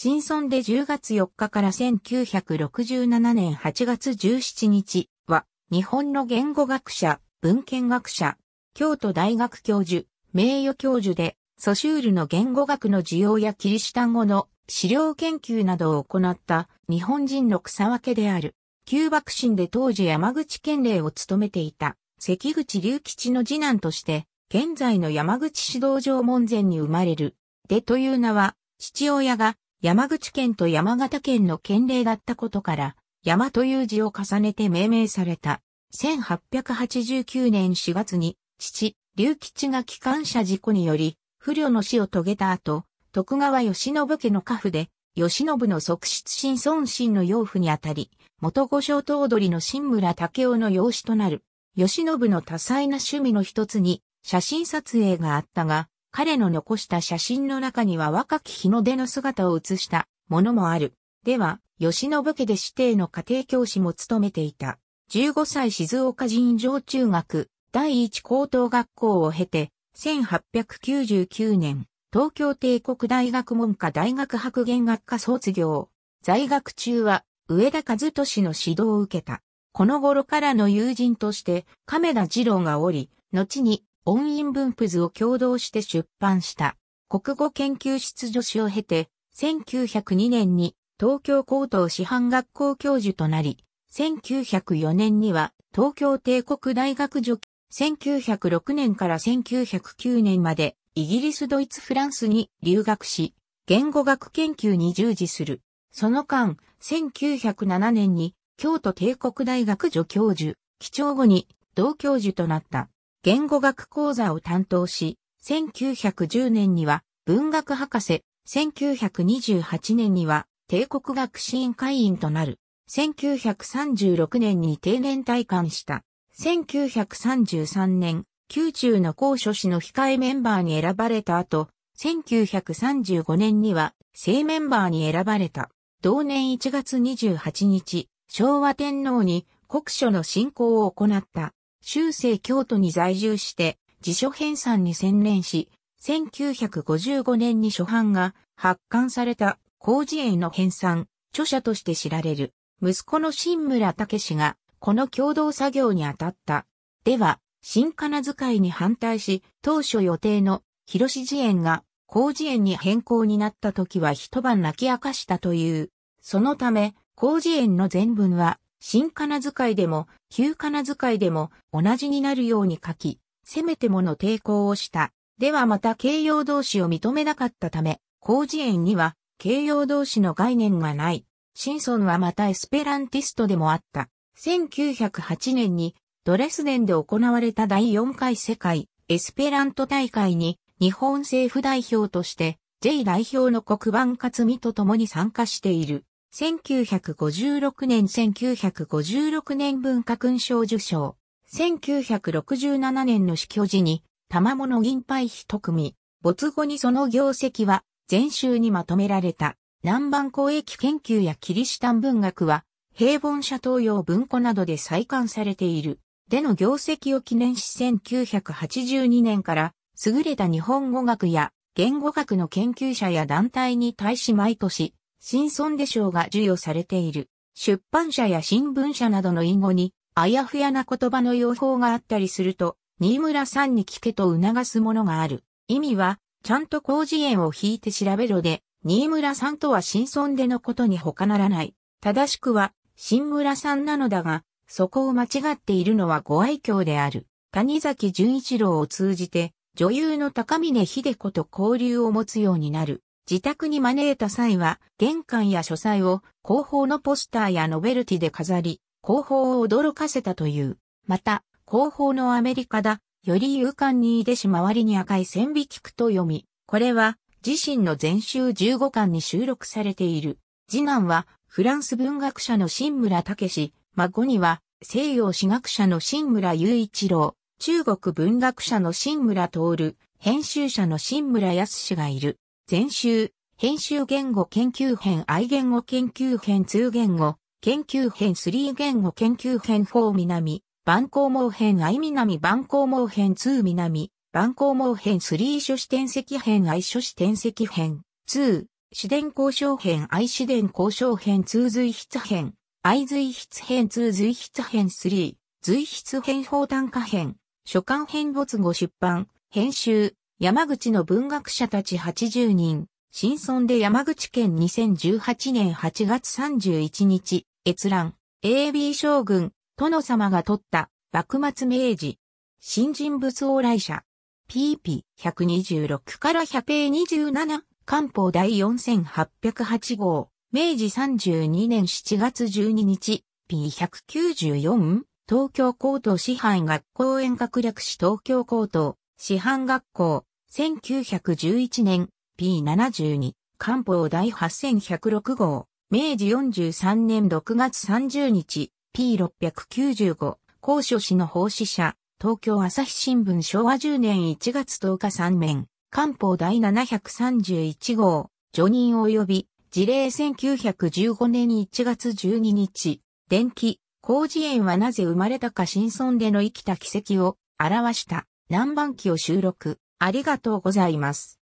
新村で10月4日から1967年8月17日は、日本の言語学者、文献学者、京都大学教授、名誉教授で、ソシュールの言語学の需要やキリシタン語の資料研究などを行った日本人の草分けである。旧幕臣で当時山口県令を務めていた関口隆吉の次男として、現在の山口指導場門前に生まれる。でという名は、父親が山口県と山形県の県令だったことから、山という字を重ねて命名された。1889年4月に、父、龍吉が機関車事故により、不慮の死を遂げた後、徳川義信家の家父で、義信の側室新孫心の養父にあたり、元御所頭取の新村武雄の養子となる。義信の多彩な趣味の一つに、写真撮影があったが、彼の残した写真の中には若き日の出の姿を写したものもある。では、吉信家で指定の家庭教師も務めていた。15歳静岡人上中学第一高等学校を経て、1899年、東京帝国大学文科大学博言学科卒業。在学中は、上田和俊の指導を受けた。この頃からの友人として、亀田二郎がおり、後に音韻分布図を共同して出版した。国語研究室助手を経て、1902年に東京高等師範学校教授となり、1904年には東京帝国大学助1906年から1909年までイギリスドイツフランスに留学し、言語学研究に従事する。その間、1907年に京都帝国大学助教授、基調後に同教授となった。言語学講座を担当し、1910年には文学博士、1928年には帝国学士院会員となる。1936年に定年退官した。1933年、宮中の公書士の控えメンバーに選ばれた後、1935年には正メンバーに選ばれた。同年1月28日、昭和天皇に国書の進行を行った。中世京都に在住して、辞書編纂に専念し、1955年に初版が発刊された工事園の編纂、著者として知られる、息子の新村武氏が、この共同作業に当たった。では、新仮名遣いに反対し、当初予定の広志寺園が工事園に変更になった時は一晩泣き明かしたという。そのため、工事園の全文は新仮名遣いでも、旧仮名遣いでも同じになるように書き、せめてもの抵抗をした。ではまた形容動詞を認めなかったため、広辞苑には形容動詞の概念がない。シンソンはまたエスペランティストでもあった。1908年にドレスデンで行われた第4回世界エスペラント大会に日本政府代表として J 代表の黒板勝美と共に参加している。1956年1956年文化勲章受賞。1967年の死去時に、玉物銀杯一組。没後にその業績は、全集にまとめられた。南蛮公益研究やキリシタン文学は、平凡社東洋文庫などで再刊されている。での業績を記念し1982年から、優れた日本語学や言語学の研究者や団体に対し毎年、新村で賞が授与されている。出版社や新聞社などの隠語に、あやふやな言葉の用法があったりすると、新村さんに聞けと促すものがある。意味は、ちゃんと工事園を引いて調べろで、新村さんとは新村でのことに他ならない。正しくは、新村さんなのだが、そこを間違っているのはご愛嬌である。谷崎潤一郎を通じて、女優の高峰秀子と交流を持つようになる。自宅に招いた際は、玄関や書斎を広報のポスターやノベルティで飾り、広報を驚かせたという。また、広報のアメリカだ、より勇敢にいでし周りに赤い線引きくと読み、これは自身の全集15巻に収録されている。次男はフランス文学者の新村武史、孫には西洋史学者の新村雄一郎、中国文学者の新村徹、編集者の新村康がいる。全集、編集言語研究編愛言語研究編2言語、研究編3言語研究編4南、万項網編愛南万項網編2南、万項網編3書士点籍編愛書士点籍編2、紫電交渉編愛紫電交渉編2随筆編、愛随筆編2随筆編3、随筆編法単化編、書簡編没後出版、編集、山口の文学者たち80人、新村で山口県2018年8月31日、閲覧、AB 将軍、殿様が取った、幕末明治、新人物往来者、PP126 から127、官報第4808号、明治32年7月12日、P194、東京高等師範学校演学略士東京高等、師範学校、1911年 P72 官報第8106号、明治43年6月30日 P695 高所氏の奉仕者、東京朝日新聞昭和10年1月10日3面、官報第731号、除任及び、事例1915年1月12日、電気、工事園はなぜ生まれたか新村での生きた奇跡を表した南蛮記を収録。ありがとうございます。